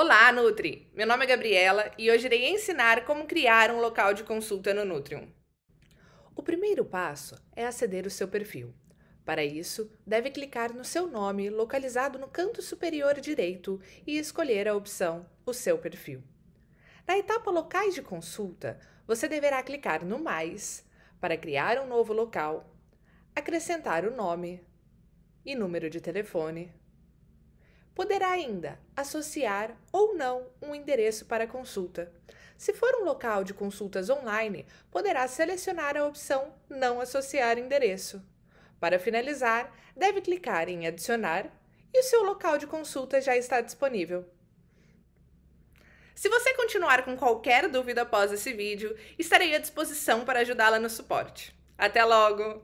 Olá, Nutri! Meu nome é Gabriela e hoje irei ensinar como criar um local de consulta no Nutrium. O primeiro passo é aceder o seu perfil. Para isso, deve clicar no seu nome localizado no canto superior direito e escolher a opção O seu perfil. Na etapa Locais de consulta, você deverá clicar no Mais para criar um novo local, acrescentar o nome e número de telefone poderá ainda associar ou não um endereço para consulta. Se for um local de consultas online, poderá selecionar a opção Não associar endereço. Para finalizar, deve clicar em Adicionar e o seu local de consulta já está disponível. Se você continuar com qualquer dúvida após esse vídeo, estarei à disposição para ajudá-la no suporte. Até logo!